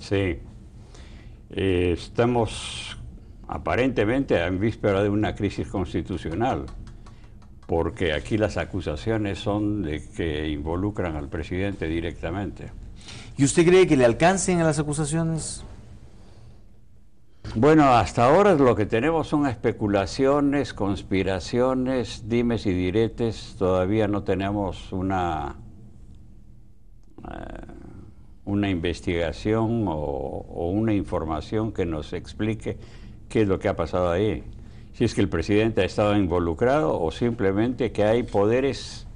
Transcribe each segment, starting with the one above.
Sí. Eh, estamos aparentemente en víspera de una crisis constitucional, porque aquí las acusaciones son de que involucran al presidente directamente. ¿Y usted cree que le alcancen a las acusaciones? Bueno, hasta ahora lo que tenemos son especulaciones, conspiraciones, dimes y diretes. Todavía no tenemos una... Eh, una investigación o, una información que nos explique qué es lo que ha pasado ahí. Si es que el presidente ha estado involucrado o simplemente que hay poderes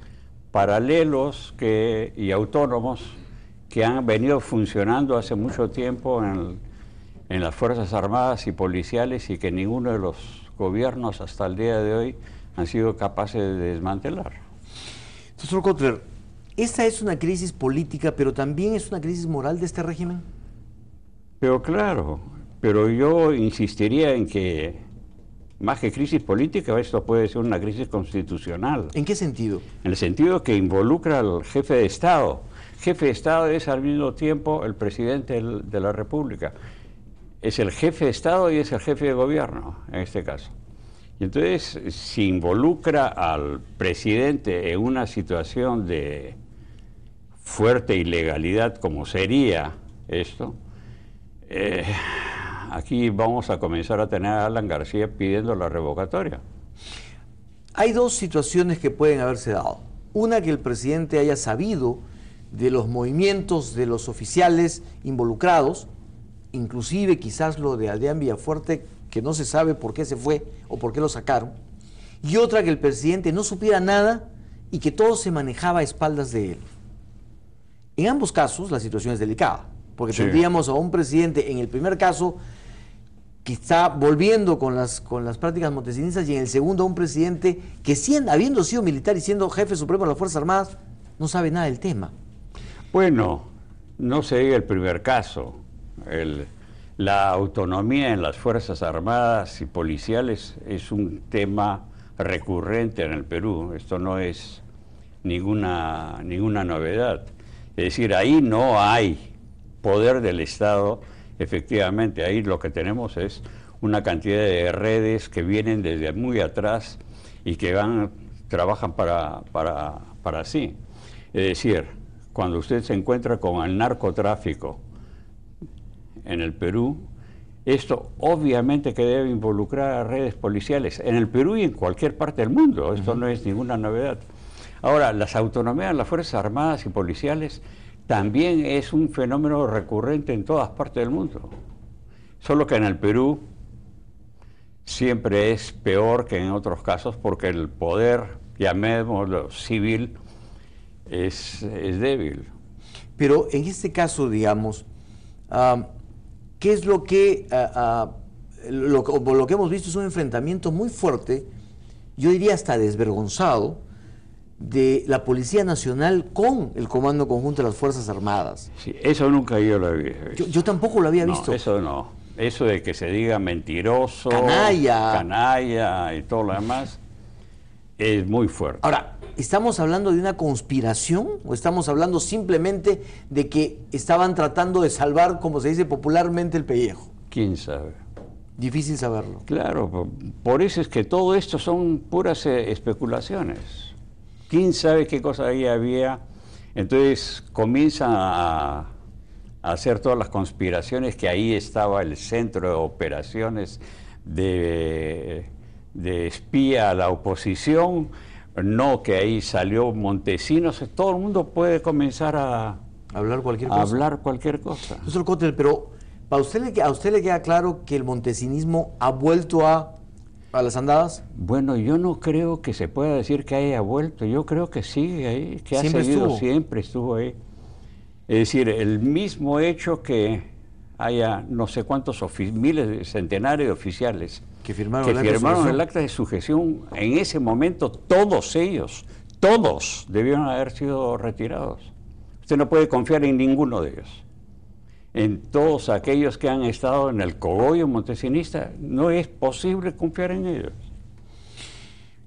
paralelos que, y autónomos que han venido funcionando hace mucho tiempo en, en, las Fuerzas Armadas y Policiales y que ninguno de los gobiernos hasta el día de hoy han sido capaces de desmantelar. Doctor ¿Esta es una crisis política, pero también es una crisis moral de este régimen? Pero claro, pero yo insistiría en que más que crisis política, esto puede ser una crisis constitucional. ¿En qué sentido? En el sentido que involucra al jefe de Estado. Jefe de Estado es al mismo tiempo el presidente de la República. Es el jefe de Estado y es el jefe de gobierno, en este caso. Y entonces, si involucra al presidente en una situación de fuerte ilegalidad como sería esto, eh, aquí vamos a comenzar a tener a Alan García pidiendo la revocatoria. Hay dos situaciones que pueden haberse dado. Una, que el presidente haya sabido de los movimientos de los oficiales involucrados, inclusive quizás lo de Adrián Villafuerte que no se sabe por qué se fue o por qué lo sacaron, y otra que el presidente no supiera nada y que todo se manejaba a espaldas de él. En ambos casos la situación es delicada, porque tendríamos a un presidente en el primer caso que está volviendo con las, con las prácticas montesinistas y en el segundo a un presidente que siendo, habiendo sido militar y siendo jefe supremo de las Fuerzas Armadas no sabe nada del tema. Bueno, no sería el primer caso. El, la autonomía en las Fuerzas Armadas y Policiales es un tema recurrente en el Perú, esto no es ninguna, ninguna novedad. Es decir, ahí no hay poder del Estado, efectivamente, ahí lo que tenemos es una cantidad de redes que vienen desde muy atrás y que van, trabajan para, para, para sí. Es decir, cuando usted se encuentra con el narcotráfico, en el Perú, esto obviamente que debe involucrar a redes policiales en el Perú y en cualquier parte del mundo, esto no es ninguna novedad. Ahora, las autonomías de las Fuerzas Armadas y Policiales también es un fenómeno recurrente en todas partes del mundo, solo que en el Perú siempre es peor que en otros casos porque el poder, llamémoslo civil, es, es débil. Pero en este caso, digamos, ¿Qué es lo que, ah, ah, lo, que hemos visto? Es un enfrentamiento muy fuerte, yo diría hasta desvergonzado, de la Policía Nacional con el Comando Conjunto de las Fuerzas Armadas. Sí, eso nunca yo lo había visto. Yo, tampoco lo había visto. Eso no. Eso de que se diga mentiroso, canalla, canalla y todo lo demás, es muy fuerte. Ahora, ¿Estamos hablando de una conspiración o estamos hablando simplemente de que estaban tratando de salvar, como se dice popularmente, el pellejo? ¿Quién sabe? Difícil saberlo. Claro, por eso es que todo esto son puras eh, especulaciones. ¿Quién sabe qué cosa ahí había? Entonces comienzan a, hacer todas las conspiraciones que ahí estaba el centro de operaciones de, espía a la oposición no, que ahí salió Montesinos, todo el mundo puede comenzar a hablar cualquier cosa. Hablar cualquier cosa. pero ¿para usted le, ¿a usted le queda claro que el montesinismo ha vuelto a, las andadas? Bueno, yo no creo que se pueda decir que haya vuelto, yo creo que sigue ahí, que ha seguido, siempre estuvo ahí. Es decir, el mismo hecho que haya no sé cuántos miles, centenares de oficiales que firmaron, el, acta firmaron el acta de sujeción. En ese momento todos ellos, todos debieron haber sido retirados. Usted no puede confiar en ninguno de ellos. En todos aquellos que han estado en el cogollo montesinista, no es posible confiar en ellos.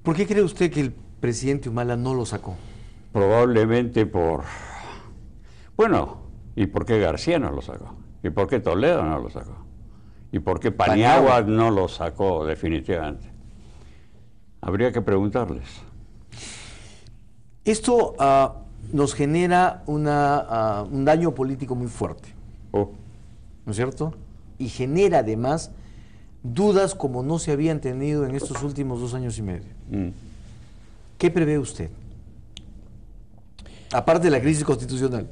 ¿Por qué cree usted que el presidente Humala no lo sacó? Probablemente por... Bueno, ¿y por qué García no lo sacó? ¿Y por qué Toledo no lo sacó? ¿Y por qué Paniagua, no lo sacó definitivamente? Habría que preguntarles. Esto ah, nos genera ah, un daño político muy fuerte. Oh. ¿No es cierto? Y genera además dudas como no se habían tenido en estos últimos dos años y medio. Mm. ¿Qué prevé usted? Aparte de la crisis constitucional.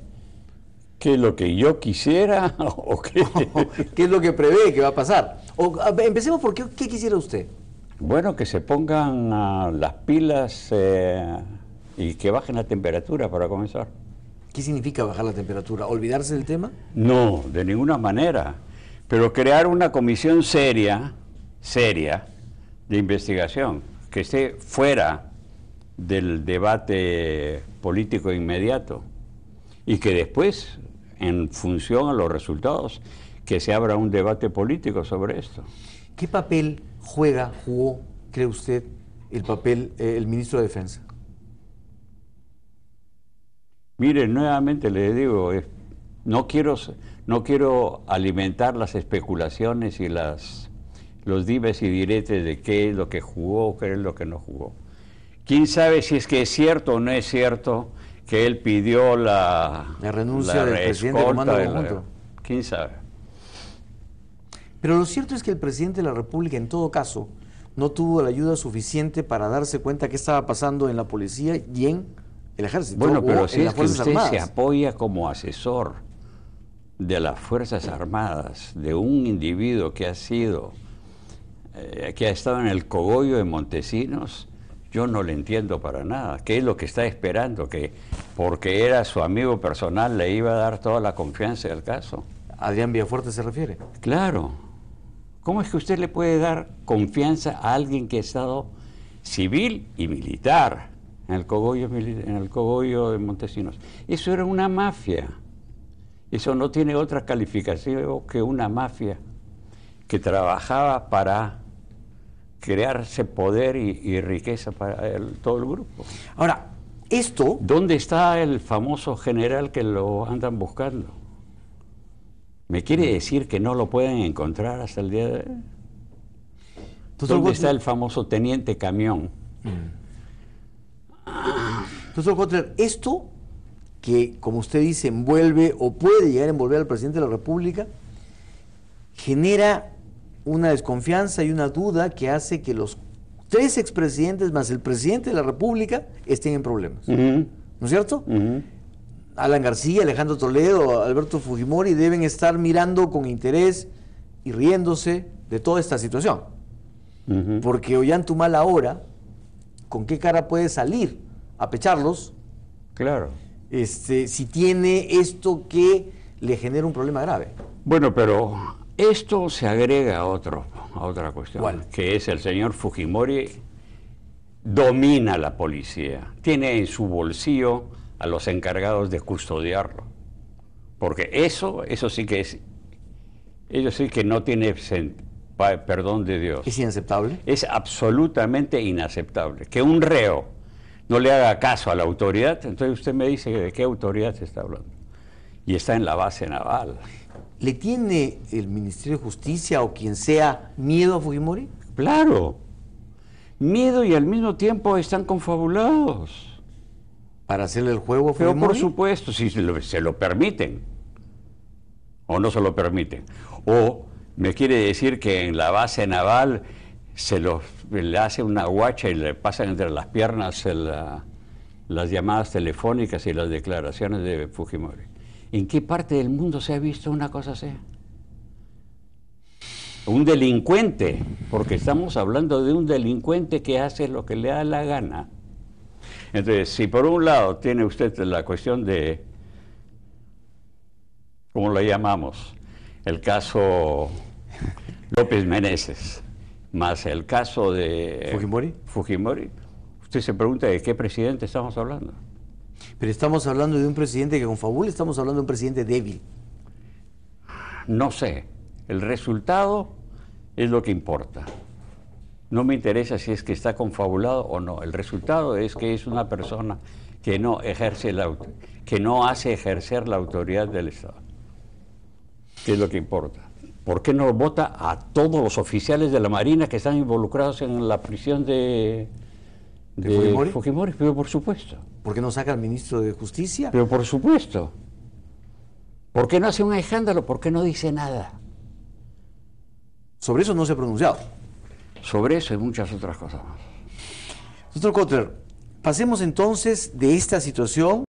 ¿Qué es lo que yo quisiera? ¿O qué? qué? es lo que prevé que va a pasar? empecemos por qué, quisiera usted. Bueno, que se pongan ah, las pilas eh, y que bajen la temperatura para comenzar. ¿Qué significa bajar la temperatura? ¿Olvidarse del tema? No, de ninguna manera. Pero crear una comisión seria, seria, de investigación, que esté fuera del debate político inmediato y que después en función a los resultados, que se abra un debate político sobre esto. ¿Qué papel juega, jugó, cree usted, el papel del eh, ministro de Defensa? Mire, nuevamente le digo, no, quiero, no quiero alimentar las especulaciones y las, los dives y diretes de qué es lo que jugó, qué es lo que no jugó. ¿Quién sabe si es que es cierto o no es cierto que él pidió la, la renuncia del presidente del Comando Conjunto. ¿Quién sabe? Pero lo cierto es que el presidente de la República, en todo caso, no tuvo la ayuda suficiente para darse cuenta qué estaba pasando en la policía y en el ejército. Bueno, pero si se apoya como asesor de las Fuerzas Armadas, de un individuo que ha sido, eh, que ha estado en el cogollo de Montesinos, yo no le entiendo para nada. ¿Qué es lo que está esperando? Que porque era su amigo personal, le iba a dar toda la confianza del caso. ¿A ¿Adrián Villafuerte se refiere? Claro. ¿Cómo es que usted le puede dar confianza a alguien que ha estado civil y militar en el cogollo, en el cogollo de Montesinos? Eso era una mafia. Eso no tiene otra calificación que una mafia que trabajaba para crearse poder y, riqueza para todo el grupo. Ahora, ¿Dónde está el famoso general que lo andan buscando? ¿Me quiere mm. decir que no lo pueden encontrar hasta el día de hoy? ¿Dónde está el famoso teniente camión? Mm. Entonces, esto que, como usted dice, envuelve o puede llegar a envolver al presidente de la República, genera una desconfianza y una duda que hace que los tres expresidentes más el presidente de la República estén en problemas. ¿No es cierto? Alan García, Alejandro Toledo, Alberto Fujimori deben estar mirando con interés y riéndose de toda esta situación. porque -huh. tu mala ahora, ¿con qué cara puede salir a pecharlos? Claro. Este, si tiene esto que le genera un problema grave. Bueno, pero esto se agrega a, otro, a otra cuestión, que es el señor Fujimori domina la policía, tiene en su bolsillo a los encargados de custodiarlo. Porque eso, eso sí que es, ellos sí que no tiene perdón de Dios. ¿Es inaceptable? Es absolutamente inaceptable. Que un reo no le haga caso a la autoridad, entonces usted me dice de qué autoridad se está hablando. Y está en la base naval. ¿Le tiene el Ministerio de Justicia o quien sea miedo a Fujimori? Claro. Miedo y al mismo tiempo están confabulados. ¿Para hacerle el juego a Fujimori? Pero por supuesto, si se lo, permiten. O no se lo permiten. O me quiere decir que en la base naval se le hace una guacha y le pasan entre las piernas ah, las llamadas telefónicas y las declaraciones de Fujimori. ¿En qué parte del mundo se ha visto una cosa así? Un delincuente, porque estamos hablando de un delincuente que hace lo que le da la gana. Entonces, si por un lado tiene usted la cuestión de, ¿cómo lo llamamos? El caso López Meneses, más el caso de... Fujimori. Fujimori. Usted se pregunta de qué presidente estamos hablando. Pero estamos hablando de un presidente que confabula, estamos hablando de un presidente débil. No sé, el resultado es lo que importa. No me interesa si es que está confabulado o no. El resultado es que es una persona que no ejerce la que no hace ejercer la autoridad del Estado. Que es lo que importa. ¿Por qué no vota a todos los oficiales de la Marina que están involucrados en la prisión de, Fujimori? por supuesto. ¿Por qué no saca al ministro de Justicia? Pero por supuesto. ¿Por qué no hace un escándalo? ¿Por qué no dice nada? Sobre eso no se ha pronunciado. Sobre eso y muchas otras cosas Doctor Cotter, pasemos entonces de esta situación.